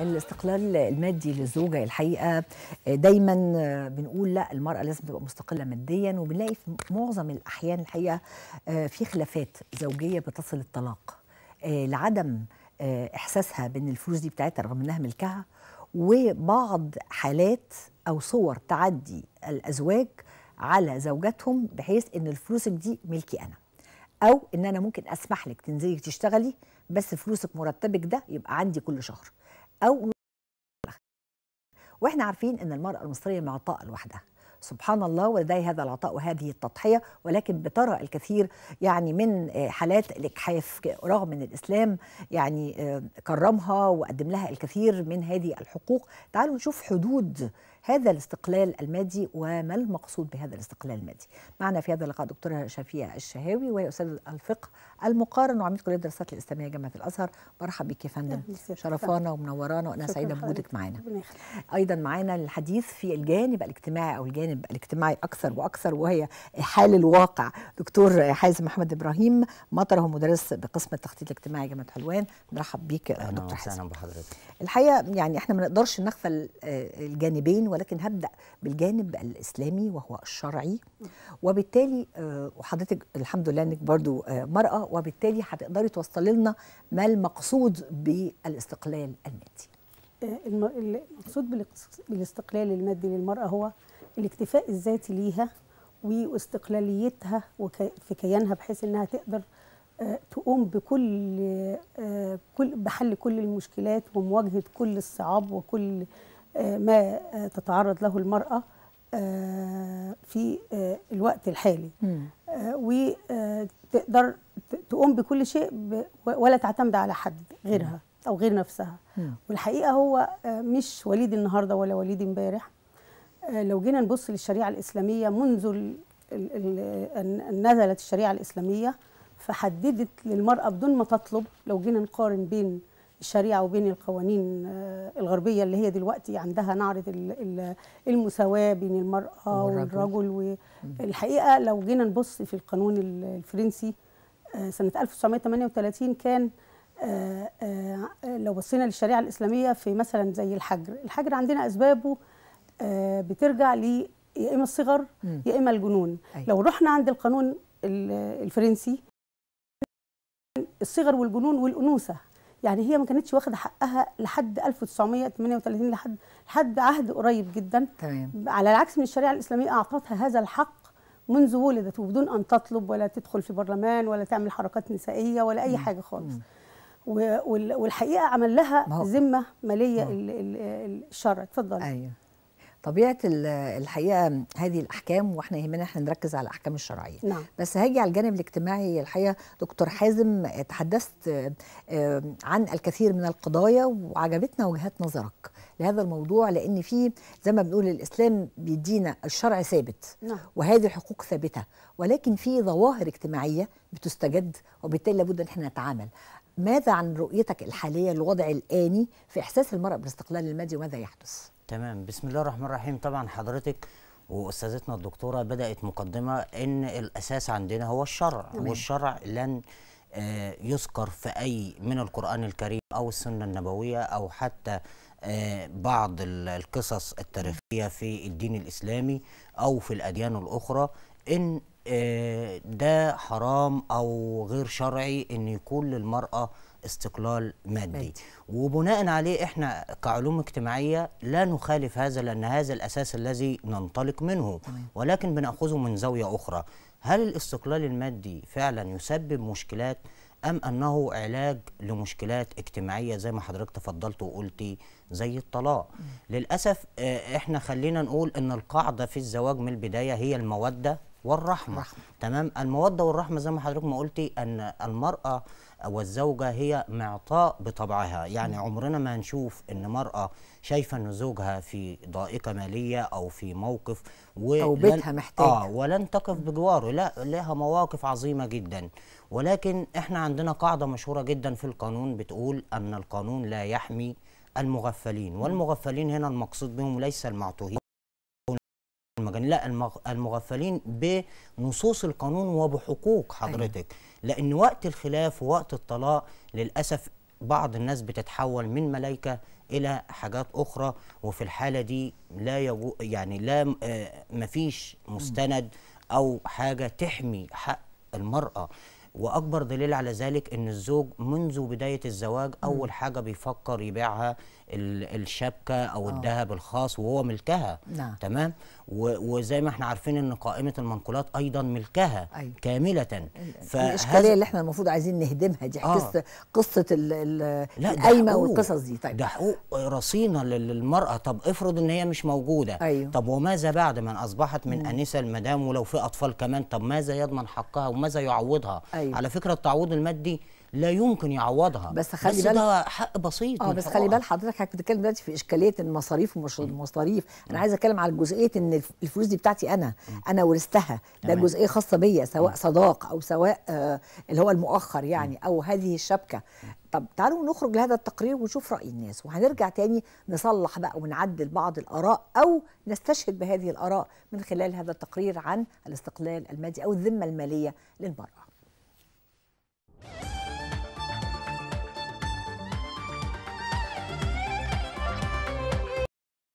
الاستقلال المادي للزوجة الحقيقة آه، دايما آه، بنقول لا المرأة لازم تبقى مستقلة ماديا وبنلاقي في معظم الأحيان الحقيقة آه، في خلافات زوجية بتصل الطلاق لعدم إحساسها بأن الفلوس دي بتاعتها رغم أنها ملكها وبعض حالات أو صور تعدي الأزواج على زوجاتهم بحيث أن الفلوسك دي ملكي أنا أو أن أنا ممكن أسمح لك تنزلي تشتغلي بس فلوسك مرتبك ده يبقى عندي كل شهر أو واحنا عارفين ان المراه المصريه معطاء لوحدها سبحان الله ولدي هذا العطاء وهذه التضحية ولكن بترى الكثير يعني من آه، حالات الإجحاف رغم أن الإسلام يعني آه، كرمها وقدم لها الكثير من هذه الحقوق تعالوا نشوف حدود هذا الاستقلال المادي وما المقصود بهذا الاستقلال المادي معنا في هذا اللقاء دكتورة شفيع الشهاوي وهي أستاذة الفقه المقارن وعميد كلية الدراسات الإسلامية جامعة الأزهر مرحب بك يا فندم شرفانا ومنورانا وأنا سعيدة بوجودك معنا أيضا معنا الحديث في الجانب الاجتماعي أو الجانب الاجتماعي أكثر وأكثر وهي حال الواقع دكتور حازم أحمد إبراهيم مطر هو مدرس بقسم التخطيط الاجتماعي جامعة حلوان مرحب بك دكتور حازم الحقيقة يعني احنا ما نقدرش نغفل آه، الجانبين ولكن هبدا بالجانب الاسلامي وهو الشرعي وبالتالي آه، وحضرتك الحمد لله انك برضو آه، مراه وبالتالي هتقدري توصلي لنا ما المقصود بالاستقلال المادي آه، المقصود بالاستقلال المادي للمراه هو الاكتفاء الذاتي ليها واستقلاليتها في كيانها بحيث انها تقدر تقوم بكل بحل كل المشكلات ومواجهه كل الصعاب وكل ما تتعرض له المرأة آه، في آه، الوقت الحالي آه، وتقدر تقوم بكل شيء ولا تعتمد على حد غيرها أو غير نفسها والحقيقة هو مش وليد النهاردة ولا وليد امبارح لو جينا نبص للشريعة الإسلامية منذ نزلت الشريعة الإسلامية فحددت للمرأة بدون ما تطلب لو جينا نقارن بين الشريعه وبين القوانين آه، الغربيه اللي هي دلوقتي عندها نعرض المساواه بين المراه والرجل والحقيقه لو جينا نبص في القانون الفرنسي آه، سنه 1938 كان آه، لو بصينا للشريعه الاسلاميه في مثلا زي الحجر، الحجر عندنا اسبابه بترجع لي يا اما الصغر يا اما الجنون لو رحنا عند القانون الفرنسي الصغر والجنون والانوثه يعني هي ما كانتش واخده حقها لحد 1938 لحد لحد عهد قريب جدا تمام على العكس من الشريعه الاسلاميه اعطتها هذا الحق منذ ولدت وبدون ان تطلب ولا تدخل في برلمان ولا تعمل حركات نسائيه ولا اي مم. حاجه خالص مم. والحقيقه عمل لها ذمه ماليه الشرع اتفضل ايوه طبيعه الحقيقه هذه الاحكام واحنا يهمنا احنا نركز على الاحكام الشرعيه نعم. بس هاجي على الجانب الاجتماعي الحقيقه دكتور حازم آه، تحدثت آه، آه، عن الكثير من القضايا وعجبتنا وجهات نظرك لهذا الموضوع لان في زي ما بنقول الاسلام بيدينا الشرع ثابت نعم. وهذه الحقوق ثابته ولكن في ظواهر اجتماعيه بتستجد وبالتالي لابد ان احنا نتعامل ماذا عن رؤيتك الحاليه للوضع الاني في احساس المراه بالاستقلال المادي وماذا يحدث تمام بسم الله الرحمن الرحيم طبعا حضرتك واستاذتنا الدكتوره بدات مقدمه ان الاساس عندنا هو الشرع تمام. والشرع لن آه، يذكر في اي من القران الكريم او السنه النبويه او حتى آه، بعض القصص التاريخيه في الدين الاسلامي او في الاديان الاخرى ان ده حرام او غير شرعي ان يكون للمراه استقلال مادي وبناء عليه احنا كعلوم اجتماعيه لا نخالف هذا لان هذا الاساس الذي ننطلق منه ولكن بناخذه من زاويه اخرى هل الاستقلال المادي فعلا يسبب مشكلات ام انه علاج لمشكلات اجتماعيه زي ما حضرتك تفضلت وقلتي زي الطلاق مم. للاسف آه، احنا خلينا نقول ان القاعده في الزواج من البدايه هي الموده والرحمة رحمة. تمام المودة والرحمة زي ما حضرتك ما قلتي أن المرأة والزوجة هي معطاء بطبعها يعني عمرنا ما هنشوف أن مرأة شايفة أن زوجها في ضائقة مالية أو في موقف ولن أو بيتها محتاجة آه ولن تقف بجواره لا لها مواقف عظيمة جدا ولكن إحنا عندنا قاعدة مشهورة جدا في القانون بتقول أن القانون لا يحمي المغفلين والمغفلين هنا المقصود بهم ليس المعتوهين المجانين لا المغفلين بنصوص القانون وبحقوق أيوة. حضرتك أيوة. لان وقت الخلاف ووقت الطلاق للاسف بعض الناس بتتحول من ملائكه الى حاجات اخرى وفي الحاله دي لا يجو يعني لا آه، مفيش مستند او حاجه تحمي حق المراه واكبر دليل على ذلك ان الزوج منذ بدايه الزواج اول حاجه بيفكر يبيعها الشبكه او آه. الذهب الخاص وهو ملكها نعم. تمام وزي ما احنا عارفين ان قائمه المنقولات ايضا ملكها أي. أيوة. كامله الاشكاليه اللي احنا المفروض عايزين نهدمها دي قصه آه. قصه القايمه والقصص دي طيب ده حقوق رصينه للمراه طب افرض ان هي مش موجوده أيوة. طب وماذا بعد من اصبحت من انسه المدام ولو في اطفال كمان طب ماذا يضمن حقها وماذا يعوضها أيوة. أيوة. على فكره التعويض المادي لا يمكن يعوضها بس خلي بس بال... ده حق بسيط اه بس خلي بال حضرتك حضرتك بتتكلم دلوقتي في اشكاليه المصاريف ومش المصاريف انا عايز اتكلم على جزئيه ان الفلوس دي بتاعتي انا انا ورثتها ده جزئيه خاصه بيا سواء صداق او سواء آه اللي هو المؤخر يعني او هذه الشبكه طب تعالوا نخرج لهذا التقرير ونشوف راي الناس وهنرجع تاني نصلح بقى ونعدل بعض الاراء او نستشهد بهذه الاراء من خلال هذا التقرير عن الاستقلال المادي او الذمه الماليه للمراه